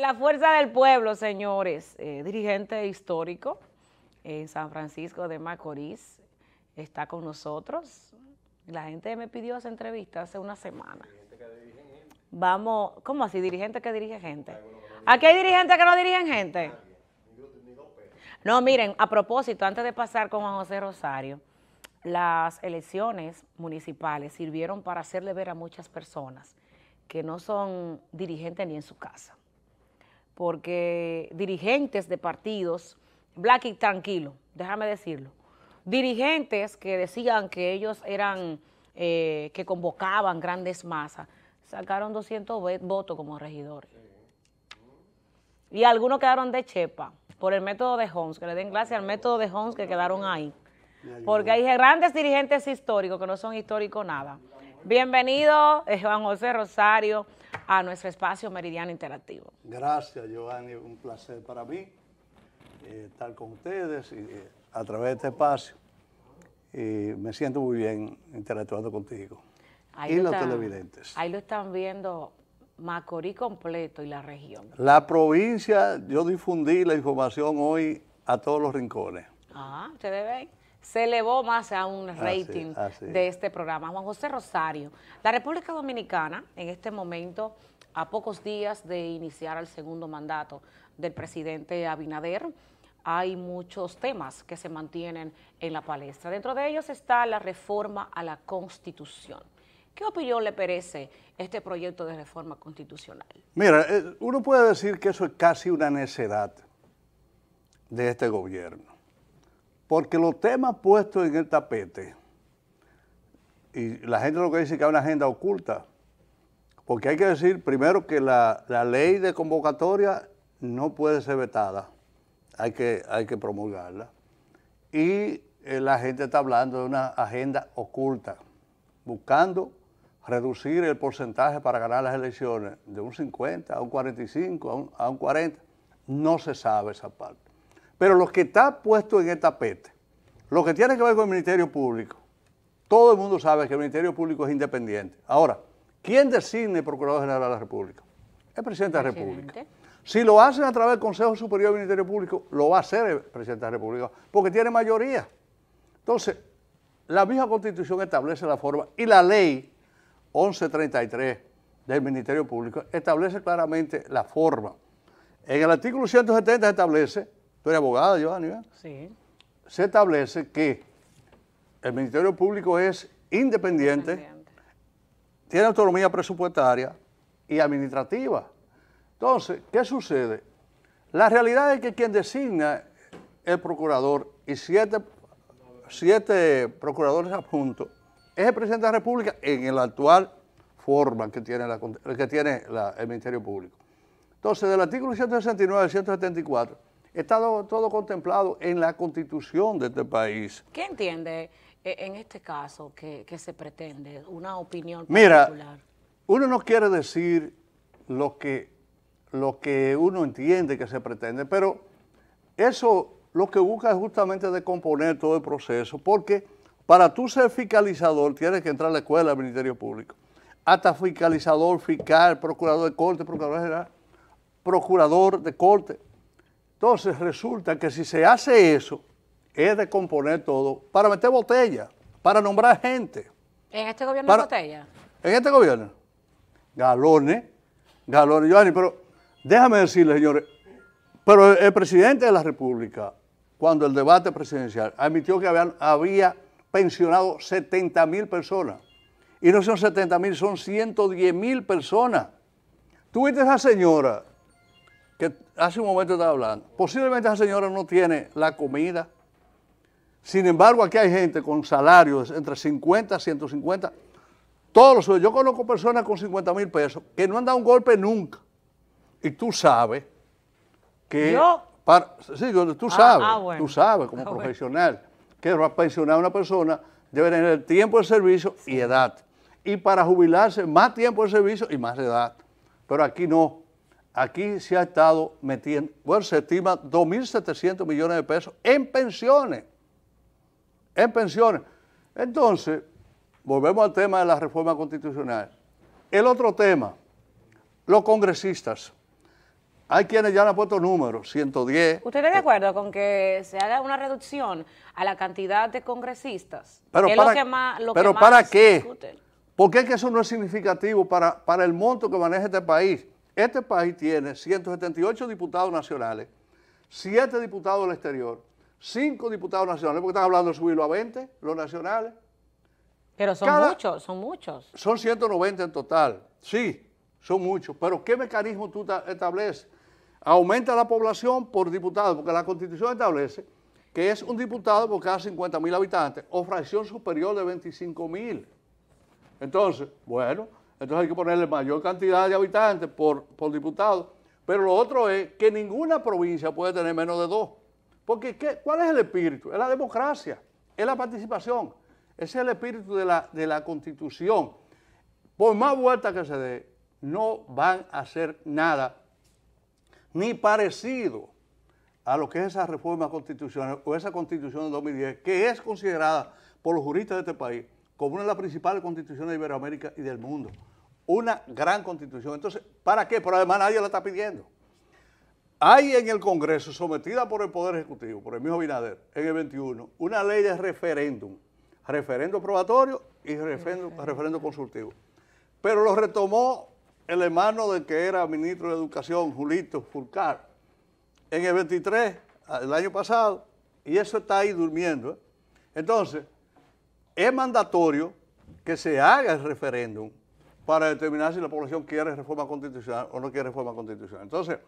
la Fuerza del Pueblo, señores, eh, dirigente histórico eh, en San Francisco de Macorís, está con nosotros. La gente me pidió esa entrevista hace una semana. Vamos, ¿cómo así? Dirigente que dirige gente. Aquí hay dirigentes que no dirigen gente. No, miren, a propósito, antes de pasar con José Rosario, las elecciones municipales sirvieron para hacerle ver a muchas personas que no son dirigentes ni en su casa porque dirigentes de partidos, Black y tranquilo, déjame decirlo, dirigentes que decían que ellos eran, eh, que convocaban grandes masas, sacaron 200 votos como regidores. Y algunos quedaron de chepa por el método de Holmes, que le den gracias al método de Holmes que quedaron ahí. Porque hay grandes dirigentes históricos que no son históricos nada. Bienvenido, eh, Juan José Rosario a nuestro espacio Meridiano Interactivo. Gracias, Giovanni. Un placer para mí eh, estar con ustedes eh, a través de este espacio. Y me siento muy bien interactuando contigo. y los televidentes. Ahí lo están viendo Macorís completo y la región. La provincia, yo difundí la información hoy a todos los rincones. Ah, ustedes ven se elevó más a un rating de este programa. Juan José Rosario, la República Dominicana en este momento, a pocos días de iniciar el segundo mandato del presidente Abinader, hay muchos temas que se mantienen en la palestra. Dentro de ellos está la reforma a la Constitución. ¿Qué opinión le perece este proyecto de reforma constitucional? Mira, eh, uno puede decir que eso es casi una necedad de este gobierno porque los temas puestos en el tapete, y la gente lo que dice es que hay una agenda oculta, porque hay que decir primero que la, ley de convocatoria no puede ser vetada, hay que, hay que promulgarla. Y eh, la gente está hablando de una agenda oculta, buscando reducir el porcentaje para ganar las elecciones de un 50 a un 45, a un 40. No se sabe esa parte. Pero lo que está puesto en el tapete, lo que tiene que ver con el Ministerio Público, todo el mundo sabe que el Ministerio Público es independiente. Ahora, ¿quién designe el Procurador General de la República? El presidente, de la República. Si lo hacen a través del Consejo Superior del Ministerio Público, lo va a hacer el presidente de la República, porque tiene mayoría. Entonces, la misma constitución establece la forma y la ley 1133 del Ministerio Público establece claramente la forma. En el artículo 170 establece Tú eres abogada, Giovanni, Sí. Se establece que el Ministerio Público es independiente, tiene autonomía presupuestaria y administrativa. Entonces, ¿qué sucede? La realidad es que quien designa el procurador y siete, siete procuradores adjuntos es el presidente de la República en la actual forma que tiene, que tiene el Ministerio Público. Entonces, del artículo 169 al 174, Está todo, contemplado en la constitución de este país. ¿Qué entiende eh, en este caso que, se pretende? Una opinión particular. Mira, uno no quiere decir lo que, uno entiende que se pretende, pero eso lo que busca es justamente descomponer todo el proceso, porque para tú ser fiscalizador tienes que entrar a la escuela del Ministerio Público. Hasta fiscalizador, fiscal, procurador de corte, procurador general, procurador de corte. Entonces resulta que si se hace eso, es de componer todo para meter botella, para nombrar gente. ¿En este gobierno hay botella? En este gobierno. Galones, galones. pero déjame decirle, señores, pero el, presidente de la República, cuando el debate presidencial, admitió que habían, había pensionado 70 mil personas. Y no son 70 mil, son 110 mil personas. Tú viste a esa señora que hace un momento estaba hablando, posiblemente esa señora no tiene la comida. Sin embargo, aquí hay gente con salarios entre 50 y 150. Todos los Yo conozco personas con 50 mil pesos que no han dado un golpe nunca. Y tú sabes que... sí, tú ah, ah, sabes, tú sabes como profesional que para pensionar a una persona debe tener tiempo de servicio y edad. Y para jubilarse, más tiempo de servicio y más edad. Pero aquí no aquí se ha estado metiendo, bueno, se estima 2.700 millones de pesos en pensiones. En pensiones. Entonces, volvemos al tema de la reforma constitucional. El otro tema, los congresistas. Hay quienes ya han puesto números, 110. ¿Usted está de acuerdo con que se haga una reducción a la cantidad de congresistas? Pero para, qué? ¿Por qué? es que eso no es significativo para, para el monto que maneja este país. Este país tiene 178 diputados nacionales, 7 diputados del exterior, 5 diputados nacionales, porque están hablando de subirlo a 20, los nacionales. Pero son muchos, son muchos. Son 190 en total, sí, son muchos. Pero ¿qué mecanismo tú estableces? Aumenta la población por diputado, porque la Constitución establece que es un diputado por cada 50.000 habitantes o fracción superior de 25.000. Entonces, bueno, entonces hay que ponerle mayor cantidad de habitantes por, por diputado. Pero lo otro es que ninguna provincia puede tener menos de dos. Porque ¿cuál es el espíritu? Es la democracia, es la participación. Ese es el espíritu de la, de la constitución. Por más vueltas que se dé, no van a hacer nada ni parecido a lo que es esa reforma constitucional o esa constitución de 2010, que es considerada por los juristas de este país como una de las principales constituciones de Iberoamérica y del mundo una gran constitución. Entonces, ¿para qué? Pero además nadie la está pidiendo. Hay en el Congreso, sometida por el Poder Ejecutivo, por el mismo Binader, en el 21, una ley de referéndum. Referéndum probatorio y referendo, referendo consultivo. Pero lo retomó el hermano del que era ministro de Educación, Julito Fulcar, en el 23, el año pasado, y eso está ahí durmiendo. ¿eh? Entonces, es mandatorio que se haga el referéndum para determinar si la población quiere reforma constitucional o no quiere reforma constitucional. Entonces,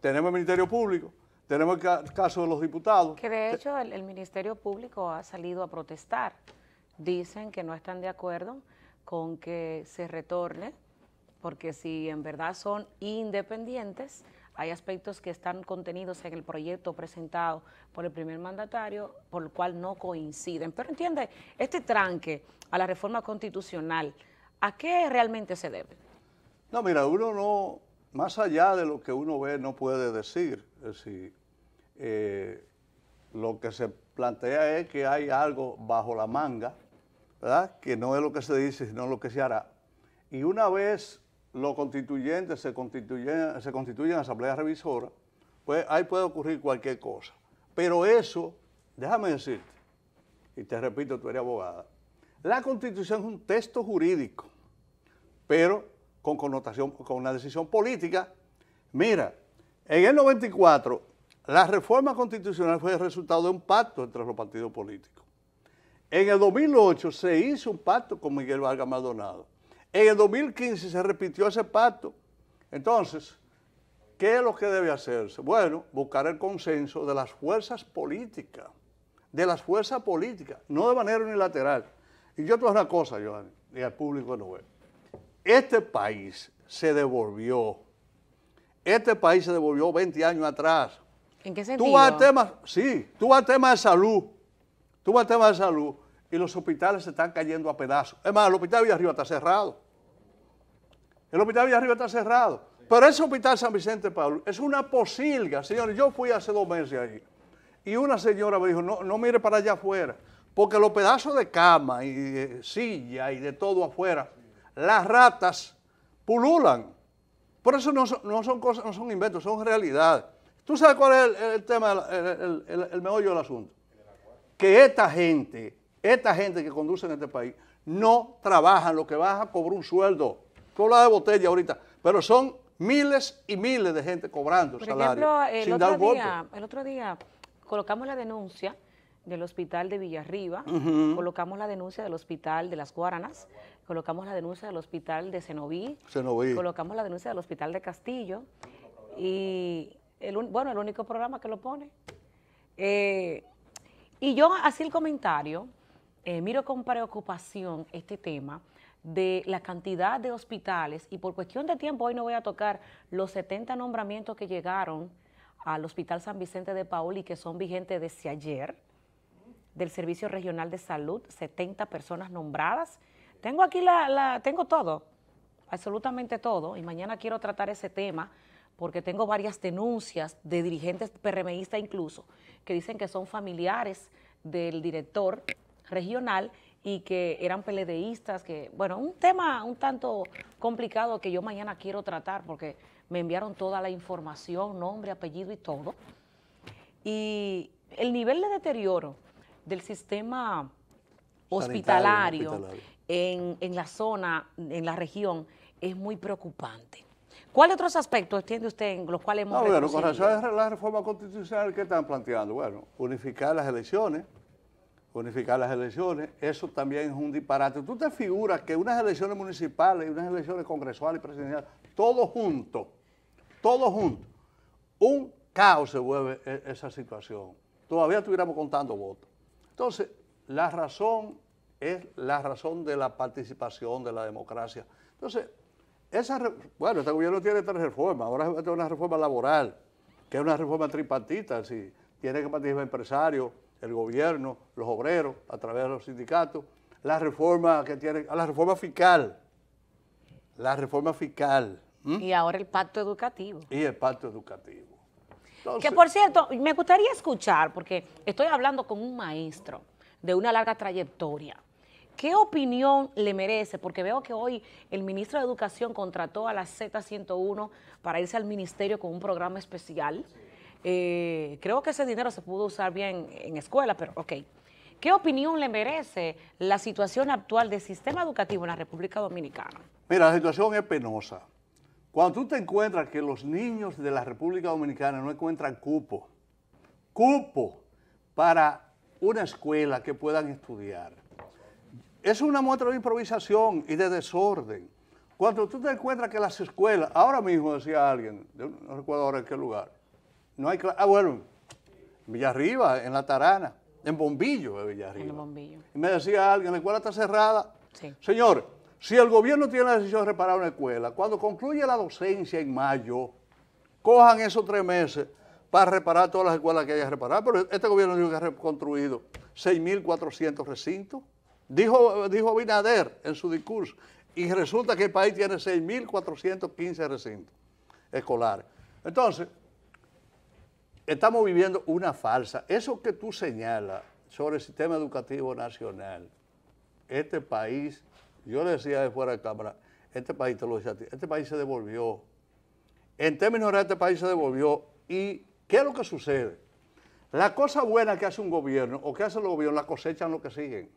tenemos el Ministerio Público, tenemos el caso de los diputados. Que de hecho el, Ministerio Público ha salido a protestar. Dicen que no están de acuerdo con que se retorne, porque si en verdad son independientes, hay aspectos que están contenidos en el proyecto presentado por el primer mandatario, por el cual no coinciden. Pero entiende, este tranque a la reforma constitucional, ¿A qué realmente se debe? No, mira, uno no, más allá de lo que uno ve, no puede decir. Es eh, lo que se plantea es que hay algo bajo la manga, ¿verdad? Que no es lo que se dice, sino lo que se hará. Y una vez los constituyentes se constituyen, se constituyen asamblea revisora, pues ahí puede ocurrir cualquier cosa. Pero eso, déjame decirte, y te repito, tú eres abogada, la constitución es un texto jurídico, pero con connotación, con una decisión política. Mira, en el 94, la reforma constitucional fue el resultado de un pacto entre los partidos políticos. En el 2008 se hizo un pacto con Miguel Vargas Maldonado. En el 2015 se repitió ese pacto. Entonces, ¿qué es lo que debe hacerse? Bueno, buscar el consenso de las fuerzas políticas, de las fuerzas políticas, no de manera unilateral. Y yo te voy una cosa, Joan, y al público no ve. Este país se devolvió. Este país se devolvió 20 años atrás. ¿En qué sentido? temas, sí, tú vas al temas de salud. Tú vas al temas de salud y los hospitales se están cayendo a pedazos. Es más, el hospital de Villarriba está cerrado. El hospital de Villarriba está cerrado. Pero ese hospital San Vicente Pablo es una posilga, señores. Yo fui hace dos meses ahí y una señora me dijo, no mire para allá afuera. Porque los pedazos de cama y de silla y de todo afuera, las ratas pululan. Por eso no son, cosas, no son inventos, son realidad. ¿Tú sabes cuál es el, tema, el, meollo del asunto? Que esta gente, esta gente que conduce en este país, no trabaja, lo que baja cobra un sueldo. Tú de botella ahorita, pero son miles y miles de gente cobrando Por día, el otro día colocamos la denuncia del hospital de Villarriba, colocamos la denuncia del hospital de Las Guaranas, colocamos la denuncia del hospital de Cenoví, colocamos la denuncia del hospital de Castillo y, el, bueno, el único programa que lo pone. Eh, y yo así el comentario, eh, miro con preocupación este tema de la cantidad de hospitales y por cuestión de tiempo hoy no voy a tocar los 70 nombramientos que llegaron al Hospital San Vicente de Paoli y que son vigentes desde ayer, del Servicio Regional de Salud, 70 personas nombradas. Tengo aquí la, tengo todo, absolutamente todo, y mañana quiero tratar ese tema porque tengo varias denuncias de dirigentes PRMistas incluso, que dicen que son familiares del director regional y que eran peledeístas, que, bueno, un tema un tanto complicado que yo mañana quiero tratar porque me enviaron toda la información, nombre, apellido y todo. Y el nivel de deterioro del sistema hospitalario, En, la zona, en la región, es muy preocupante. ¿Cuáles otros aspectos entiende usted en los cuales hemos no, ah, bueno, con relación a la reforma constitucional que están planteando, bueno, unificar las elecciones, unificar las elecciones, eso también es un disparate. Tú te figuras que unas elecciones municipales y unas elecciones congresuales y presidenciales, todo juntos, todos juntos, un caos se vuelve e-, esa situación. Todavía estuviéramos contando votos. Entonces, la razón es la razón de la participación de la democracia. Entonces, esa, bueno, este gobierno tiene tres reformas. Ahora tiene una reforma laboral, que es una reforma tripartita. Si tiene que participar empresario, el gobierno, los obreros, a través de los sindicatos. La reforma que tiene, ah, la reforma fiscal. La reforma fiscal. Y ahora el pacto educativo. Y el pacto educativo que por cierto, me gustaría escuchar, porque estoy hablando con un maestro de una larga trayectoria. ¿Qué opinión le merece? Porque veo que hoy el ministro de Educación contrató a la Z101 para irse al ministerio con un programa especial. Eh, creo que ese dinero se pudo usar bien en escuela, pero ok. ¿Qué opinión le merece la situación actual del sistema educativo en la República Dominicana? Mira, la situación es penosa. Cuando tú te encuentras que los niños de la República Dominicana no encuentran cupo, cupo para una escuela que puedan estudiar, es una muestra de improvisación y de desorden. Cuando tú te encuentras que las escuelas, ahora mismo decía alguien, no recuerdo ahora en qué lugar, no hay ah, bueno, Villarriba, en La Tarana, en Bombillo de Villarriba. En Bombillo. me decía alguien, la escuela está cerrada. Sí. Señor, si el gobierno tiene la decisión de reparar una escuela, cuando concluye la docencia en mayo, cojan esos tres meses para reparar todas las escuelas que haya reparado. Pero este gobierno dijo que ha reconstruido 6.400 recintos. Dijo, dijo Abinader en su discurso. Y resulta que el país tiene 6.415 recintos escolares. Entonces, estamos viviendo una falsa. Eso que tú señalas sobre el sistema educativo nacional, este país yo le decía de fuera de cámara, este país te lo este país se devolvió. En términos reales, este país se devolvió. ¿Y qué es lo que sucede? La cosa buena que hace un gobierno o que hace el gobierno la cosechan los que siguen.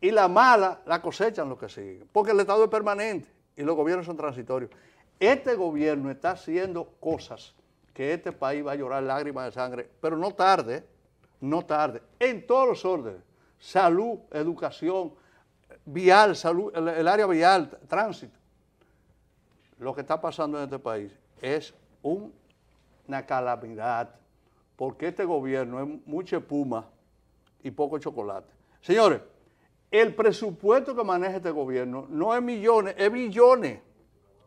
Y la mala la cosechan los que siguen. Porque el Estado es permanente y los gobiernos son transitorios. Este gobierno está haciendo cosas que este país va a llorar lágrimas de sangre, pero no tarde, no tarde, en todos los órdenes. Salud, educación, vial, salud, el área vial, tránsito. Lo que está pasando en este país es una calamidad, porque este gobierno es mucha espuma y poco chocolate. Señores, el presupuesto que maneja este gobierno no es millones, es billones.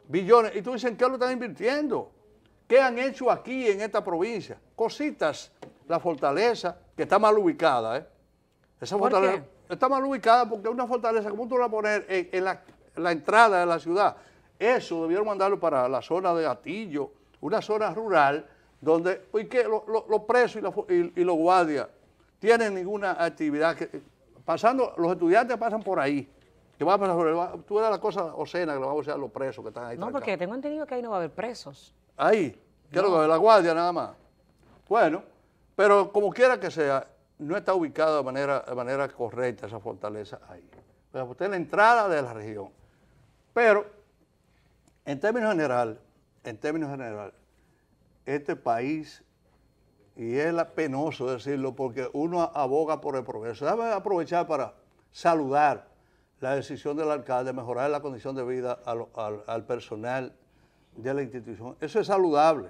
Billones. Y tú dicen, ¿qué lo están invirtiendo? ¿Qué han hecho aquí en esta provincia? Cositas. La fortaleza, que está mal ubicada, ¿eh? Esa Está mal ubicada porque es una fortaleza, ¿cómo tú la poner en, la, entrada de la ciudad? Eso debieron mandarlo para la zona de gatillo, una zona rural donde que los presos y, los guardias tienen ninguna actividad. pasando, los estudiantes pasan por ahí. Que va a pasar, tú eres la cosa ocena que lo vamos a hacer los presos que están ahí. No, porque tengo entendido que ahí no va a haber presos. Ahí, creo no. que la guardia nada más. Bueno, pero como quiera que sea, no está ubicada de manera, correcta esa fortaleza ahí. pero usted es la entrada de la región. Pero, en términos general, en términos general, este país, y es penoso decirlo porque uno aboga por el progreso. aprovechar para saludar la decisión del alcalde de mejorar la condición de vida al personal de la institución. Eso es saludable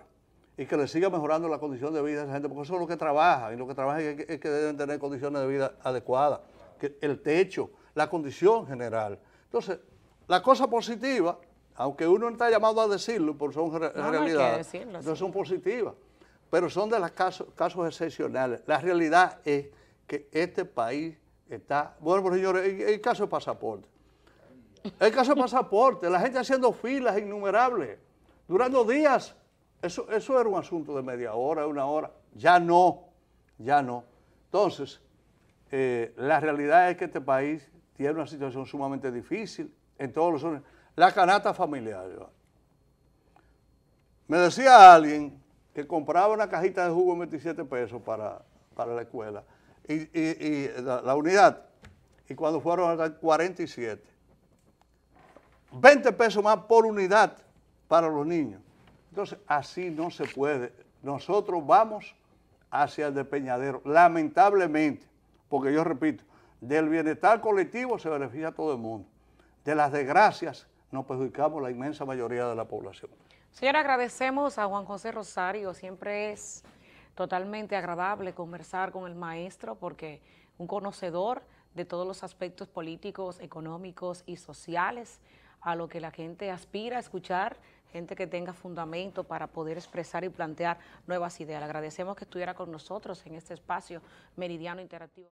y que le siga mejorando la condición de vida a esa gente, porque eso es lo que trabaja, y lo que trabaja es que, deben tener condiciones de vida adecuadas, que el techo, la condición general. Entonces, la cosa positiva, aunque uno está llamado a decirlo, por son realidades, no, son positivas, pero son de los casos, excepcionales. La realidad es que este país está, bueno, señores, el, el caso de pasaporte. El caso de pasaporte, la gente haciendo filas innumerables, durando días eso, era un asunto de media hora, una hora. Ya no, ya no. Entonces, eh, la realidad es que este país tiene una situación sumamente difícil en todos los órdenes. La canasta familiar. Me decía alguien que compraba una cajita de jugo en 27 pesos para, la escuela y, la, la, unidad. Y cuando fueron a 47, 20 pesos más por unidad para los niños. Entonces, así no se puede. Nosotros vamos hacia el despeñadero, lamentablemente, porque yo repito, del bienestar colectivo se beneficia todo el mundo. De las desgracias nos perjudicamos la inmensa mayoría de la población. Señora, agradecemos a Juan José Rosario. Siempre es totalmente agradable conversar con el maestro porque un conocedor de todos los aspectos políticos, económicos y sociales a lo que la gente aspira a escuchar gente que tenga fundamento para poder expresar y plantear nuevas ideas. Le agradecemos que estuviera con nosotros en este espacio meridiano interactivo.